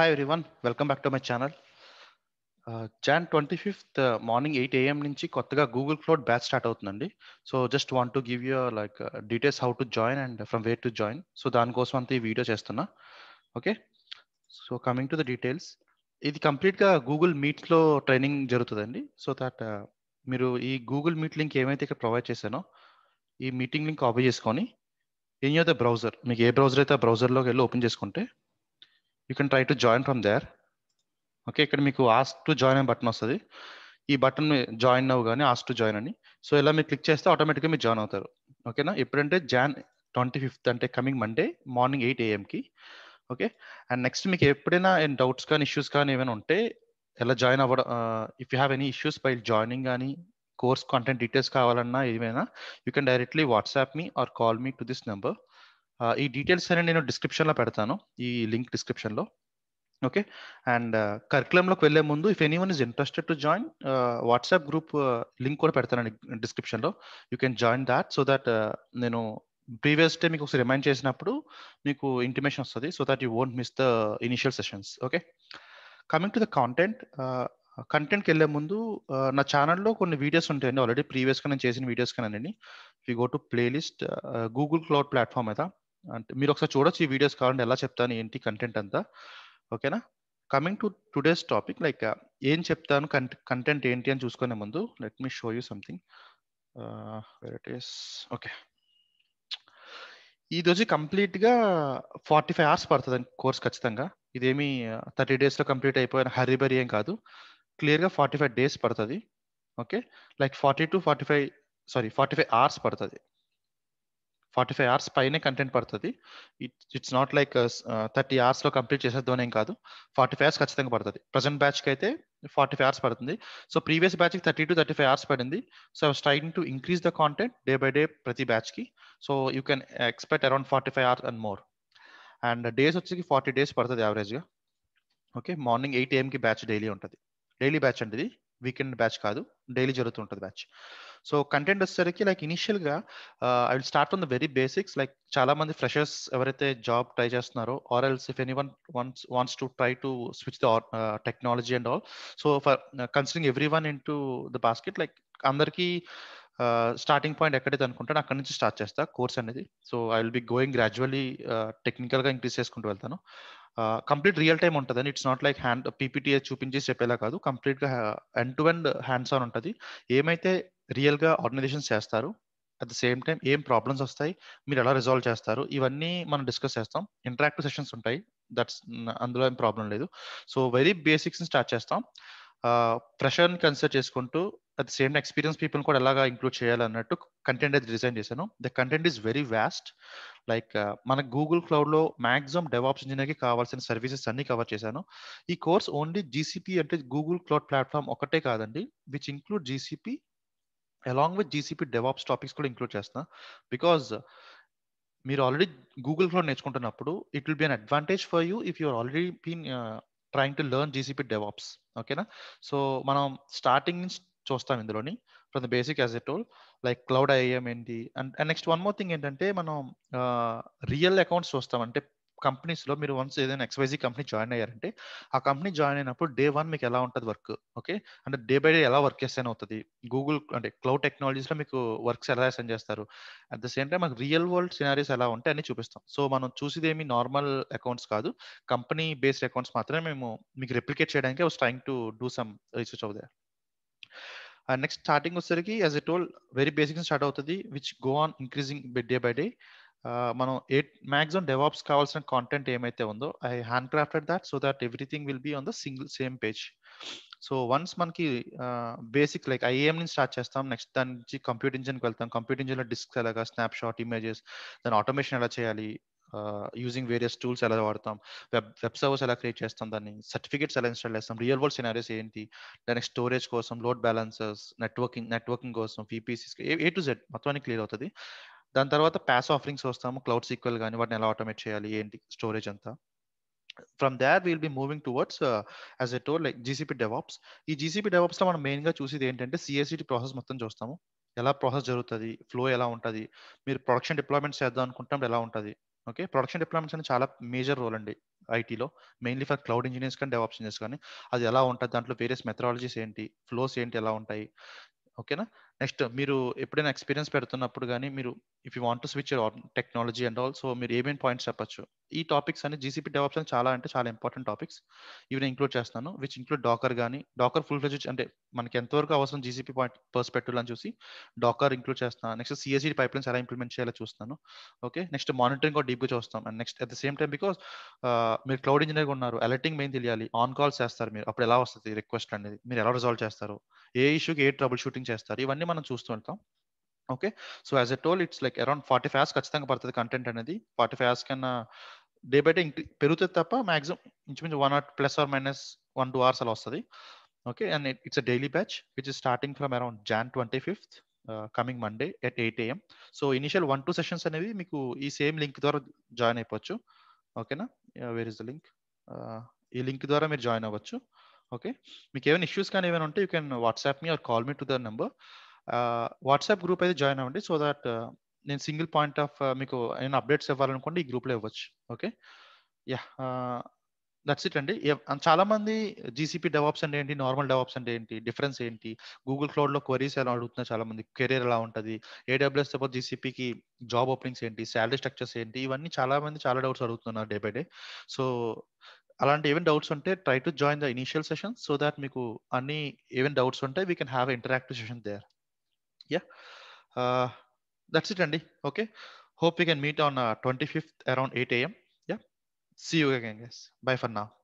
hi everyone welcome back to my channel Jan twenty fifth morning eight AM నుంచి కొత్తగా Google cloud batch start అవుతుందండి so just want to give you like details how to join and from where to join so దానికోసం అంతా ఈ video చేస్తున్నా okay so coming to the details ఇది కంప్లీట్గా Google మీట్లో ట్రైనింగ్ జరుగుతుందండి సో దట్ uh, మీరు ఈ గూగుల్ మీట్ లింక్ ఏమైతే ఇక్కడ ప్రొవైడ్ చేశానో ఈ మీటింగ్ లింక్ కాపీ చేసుకొని ఎనీ ఆఫ్ ద బ్రౌజర్ మీకు ఏ బ్రౌజర్ అయితే ఆ బ్రౌజర్లోకి వెళ్ళి ఓపెన్ చేసుకుంటే you can try to join from there okay ఇక్కడ మీకు ఆస్క్ టు జాయిన్ అనే బటన్ వస్తుంది ఈ బటన్ జాయిన్ అవ్వు కానీ ఆస్క్ టు జాయిన్ అని సో ఇలా మీరు క్లిక్ చేస్తే ఆటోమేటిక్గా మీరు జాయిన్ అవుతారు ఓకేనా ఎప్పుడంటే జాన్ ట్వంటీ ఫిఫ్త్ అంటే కమింగ్ మండే మార్నింగ్ ఎయిట్ ఏఎంకి ఓకే అండ్ నెక్స్ట్ మీకు ఎప్పుడైనా డౌట్స్ కానీ ఇష్యూస్ కానీ ఏమైనా ఉంటే ఎలా జాయిన్ అవ్వడం if you have any issues by joining కానీ కోర్స్ కంటెంట్ డీటెయిల్స్ కావాలన్నా ఏమైనా you can directly WhatsApp me or call me to this number ఈ డీటెయిల్స్ అనేది నేను డిస్క్రిప్షన్లో పెడతాను ఈ లింక్ డిస్క్రిప్షన్లో ఓకే అండ్ కరికులంలోకి వెళ్ళే ముందు if anyone is interested to join WhatsApp group link కూడా పెడతానండి డిస్క్రిప్షన్లో you can join that so that నేను ప్రీవియస్ డే uh, మీకు ఒకసారి రిమైండ్ చేసినప్పుడు మీకు ఇంటిమేషన్ వస్తుంది so that you won't miss the initial sessions okay coming to the content కంటెంట్కి వెళ్ళే ముందు uh, నా ఛానల్లో కొన్ని వీడియోస్ ఉంటాయండి ఆల్రెడీ ప్రీవియస్గా నేను చేసిన వీడియోస్ కానండి we go to playlist Google cloud platform అయితే అంటే మీరు ఒకసారి చూడొచ్చు ఈ వీడియోస్ కావాలంటే ఎలా చెప్తాను ఏంటి కంటెంట్ అంతా ఓకేనా coming to today's topic like ఏం చెప్తాను కంటెంట్ ఏంటి అని చూసుకునే ముందు let me show you something okay ఇది వచ్చి కంప్లీట్గా ఫార్టీ ఫైవ్ అవర్స్ పడుతుంది కోర్స్ ఖచ్చితంగా ఇదేమి థర్టీ డేస్లో కంప్లీట్ అయిపోయిన హరి బరి ఏం కాదు క్లియర్గా ఫార్టీ ఫైవ్ డేస్ పడుతుంది okay like forty two forty five sorry forty five hours పడుతుంది ఫార్టీ ఫైవ్ అవర్స్ పైనే కంటెంట్ పడుతుంది it it's not like thirty అవర్స్లో కంప్లీట్ చేసేద్దాం ఏం కాదు ఫార్టీ ఫైవ్ అవర్స్ ఖచ్చితంగా పడుతుంది ప్రజెంట్ బ్యాచ్కి అయితే ఫార్టీ ఫైవ్ అవర్స్ పడుతుంది సో ప్రీవియస్ బ్యాచ్కి thirty two thirty five hours పడింది so I to increase the content day by day ప్రతి బ్యాచ్కి so you can expect around forty five hours and more and days వచ్చేసి forty days పడుతుంది యావరేజ్గా okay morning eight ఏఎంకి batch daily ఉంటుంది daily batch అండి ఇది వీకెండ్ బ్యాచ్ కాదు డైలీ జరుగుతుంటుంది బ్యాచ్ సో కంటెంట్ వచ్చేసరికి లైక్ ఇనిషియల్ గా I will start on the very basics like చాలా మంది ఫ్రెషర్స్ ఎవరైతే జాబ్ ట్రై చేస్తున్నారో or else if anyone wants wants to try to switch the technology and all so for considering everyone into the basket like అందరికీ starting point ఎక్కడైతే అనుకుంటాను అక్కడ నుంచి start చేస్తా course అనేది so I will be going gradually టెక్నికల్గా increase చేసుకుంటూ వెళ్తాను కంప్లీట్ రియల్ టైం ఉంటుంది అండి ఇట్స్ నాట్ లైక్ హ్యాండ్ పీపీటీఏ చూపించి చెప్పేలా కాదు కంప్లీట్గా end to end hands on ఉంటుంది ఏమైతే రియల్గా ఆర్గనైజేషన్స్ చేస్తారు అట్ ద సేమ్ టైం ఏం ప్రాబ్లమ్స్ వస్తాయి మీరు ఎలా రిజాల్వ్ చేస్తారు ఇవన్నీ మనం డిస్కస్ చేస్తాం ఇంటరాక్టివ్ సెషన్స్ ఉంటాయి దట్స్ అందులో ఏం ప్రాబ్లం లేదు సో వెరీ బేసిక్స్ స్టార్ట్ చేస్తాం ప్రెషర్ని కన్సిడర్ చేసుకుంటూ అట్ సేమ్ ఎక్స్పీరియన్స్ పీపుల్ కూడా ఎలాగా ఇంక్లూడ్ చేయాలన్నట్టు కంటెంట్ అయితే డిజైన్ చేశాను the content is very vast like మన గూగుల్ క్లౌడ్లో మ్యాక్సిమం డెవాప్స్ ఇంజనీర్కి కావాల్సిన సర్వీసెస్ అన్ని కవర్ చేశాను ఈ కోర్స్ ఓన్లీ జీసీపీ అంటే గూగుల్ క్లౌడ్ ప్లాట్ఫామ్ ఒకటే కాదండి which include GCP along with GCP DevOps topics కూడా ఇంక్లూడ్ చేస్తాను బికాజ్ మీరు ఆల్రెడీ గూగుల్ క్లౌడ్ నేర్చుకుంటున్నప్పుడు it will be an advantage for you if you're already been trying to learn GCP DevOps ఓకేనా so మనం starting నుంచి చూస్తాం ఇందులోని from the basic as a whole like cloud IAM ఏంటి and and next one more thing ఏంటంటే మనం real accounts చూస్తాం అంటే కంపెనీస్లో మీరు వన్స్ ఏదైనా ఎక్స్వైజీ కంపెనీ జాయిన్ అయ్యారంటే ఆ కంపెనీ జాయిన్ అయినప్పుడు డే వన్ మీకు ఎలా ఉంటుంది వర్క్ ఓకే అంటే డే బై డే ఎలా వర్క్ చేస్తే అవుతుంది గూగుల్ అంటే క్లౌడ్ టెక్నాలజీస్లో మీకు వర్క్స్ ఎలా అసెన్ చేస్తారు అట్ ద సేమ్ టైం మాకు రియల్ వరల్డ్ సినారీస్ ఎలా ఉంటాయి అన్ని చూపిస్తాం సో మనం చూసేదేమి నార్మల్ అకౌంట్స్ కాదు కంపెనీ బేస్డ్ అకౌంట్స్ మాత్రమే మేము మీకు రెప్లికేట్ చేయడానికి was trying to do some research అవుతాయి అండ్ నెక్స్ట్ స్టార్టింగ్ వచ్చేసరికి as a whole very basic start అవుతుంది which go on increasing day by day మనం ఏ మ్యాక్సిమం డెవాప్స్ కావాల్సిన కాంటెంట్ ఏమైతే ఉందో I hand crafted that so that everything will be on the single same page so once మనకి basic like IAM నుంచి start చేస్తాం next దాని నుంచి కంప్యూటర్ ఇంజిన్కి వెళ్తాం కంప్యూటర్ ఇంజిన్లో డిస్క్ ఎలాగా స్నాప్ ఇమేజెస్ దాని ఆటోమేషన్ ఎలా చేయాలి యూజింగ్ వేరియస్ టూల్స్ ఎలా వాడతాం వెబ్ వెబ్ సర్వర్స్ ఎలా క్రియేట్ చేస్తాం దాన్ని సర్టిఫికేట్స్ ఎలా ఇన్స్టాల్ చేస్తాం రియల్ వరల్డ్ సినారీస్ ఏంటి దానికి స్టోరేజ్ కోసం లోడ్ బ్యాలెన్సెస్ నెట్వర్కింగ్ నెట్వర్కింగ్ కోసం పీపీసీస్ ఏ టు జెడ్ మొత్తానికి క్లియర్ అవుతుంది దాని తర్వాత ప్యాస్ ఆఫరింగ్స్ వస్తాము క్లౌడ్ సీక్వెల్ కానీ వాటిని ఎలా ఆటోమేట్ చేయాలి ఏంటి స్టోరేజ్ అంతా from that will be moving towards as a whole like GCP DevOps ఈ జీసీపీ డెవాప్స్లో మనం మెయిన్గా చూసేది ఏంటంటే సిఎస్ఈటీ ప్రాసెస్ మొత్తం చూస్తాము ఎలా ప్రాసెస్ జరుగుతుంది ఫ్లో ఎలా ఉంటుంది మీరు ప్రొడక్షన్ డిప్లాయ్మెంట్ చేద్దాం అనుకుంటాం ఎలా ఉంటుంది ఓకే ప్రొడక్షన్ డిప్లాయ్మెంట్స్ అనేది చాలా మేజర్ రోల్ అండి ఐటీలో మెయిన్లీ ఫర్ క్లౌడ్ ఇంజనీర్స్ కానీ డెవలప్ ఇంజనీర్స్ కానీ అది ఎలా ఉంటుంది దాంట్లో వేరియస్ మెథడాలజీస్ ఏంటి ఫ్లోస్ ఏంటి ఎలా ఉంటాయి ఓకేనా నెక్స్ట్ మీరు ఎప్పుడైనా ఎక్స్పీరియన్స్ పెడుతున్నప్పుడు కానీ మీరు if you want to switch your technology and all so మీరు ఏమేమి పాయింట్స్ చెప్పచ్చు ఈ టాపిక్స్ అన్ని జీసీపీ డెవలప్స్ అని చాలా అంటే చాలా ఇంపార్టెంట్ టాపిక్స్ ఇవి నేను ఇంక్లూడ్ చేస్తాను విచ్ ఇంక్లూడ్ డాకర్ కానీ డాకర్ ఫుల్ ఫ్లెజ్ అంటే మనకి ఎంతవరకు అవసరం జీసీపీ పాయింట్ పర్స్పెక్టివ్ అని చూసి డాకర్ ఇంక్లూడ్ చేస్తాను నెక్స్ట్ సిఎస్ఈ పైప్ లైన్స్ ఎలా ఇంప్లిమెంట్ చేయాలో చూస్తాను ఓకే నెక్స్ట్ మానిటరింగ్ కూడా డీప్గా చూస్తాం and next at the same time because మీరు క్లౌడ్ ఇంజనీర్ ఉన్నారు అలర్టింగ్ మెయిన్ తెలియాలి ఆన్ కాల్స్ చేస్తారు మీరు అప్పుడు ఎలా వస్తుంది రిక్వెస్ట్ అనేది మీరు ఎలా రిజాల్వ్ చేస్తారు ఏ ఇష్యూకి ఏ ట్రబుల్ షూటింగ్ చేస్తారు ఇవన్నీ మనం చూస్తూ ఉంటాం okay so as a whole it's like around forty five ఖచ్చితంగా పడుతుంది కంటెంట్ అనేది ఫార్టీ ఫైవ్ అవర్స్ కన్నా డే బై డే పెరుగుతుంది తప్ప మాక్సిమం ఇంచుమించు one or plus or minus one two hours అలా వస్తుంది okay and it's a daily batch which is starting from around Jan twenty fifth coming Monday at eight AM so initial one two sessions అనేవి మీకు ఈ same link ద్వారా join అయిపోవచ్చు ఓకేనా where is the link ఈ link ద్వారా మీరు join అవ్వచ్చు ఓకే మీకు ఏమైనా ఇష్యూస్ కానీ ఏమైనా ఉంటే you can WhatsApp me or call me to the number WhatsApp group అయితే జాయిన్ అవ్వండి సో దట్ నేను సింగిల్ పాయింట్ ఆఫ్ మీకు ఏమైనా అప్డేట్స్ ఇవ్వాలనుకోండి ఈ గ్రూప్లో ఇవ్వచ్చు ఓకే యా దట్స్ ఇట్ అండి చాలా మంది జీసీపీ డెవాప్స్ అంటే ఏంటి నార్మల్ డెవాప్స్ అంటే ఏంటి డిఫరెన్స్ ఏంటి గూగుల్ క్లౌడ్ లో క్వరీస్ ఎలా అడుగుతున్నారు చాలా మంది కెరీర్ ఎలా ఉంటుంది ఏడబ్ల్యూఎస్ తర్వాత జీసీపీకి జాబ్ ఓపెనింగ్స్ ఏంటి శాలరీ స్ట్రక్చర్స్ ఏంటి ఇవన్నీ చాలా మంది చాలా డౌట్స్ అడుగుతున్నారు డే బై డే సో అలాంటి ఏమైనా డౌట్స్ ఉంటే try to join the initial session so that మీకు అన్ని ఏమైనా డౌట్స్ ఉంటే we can have interactive session there yeah uh, that's it andy okay hope we can meet on uh, 25th around 8 a.m yeah see you again guys bye for now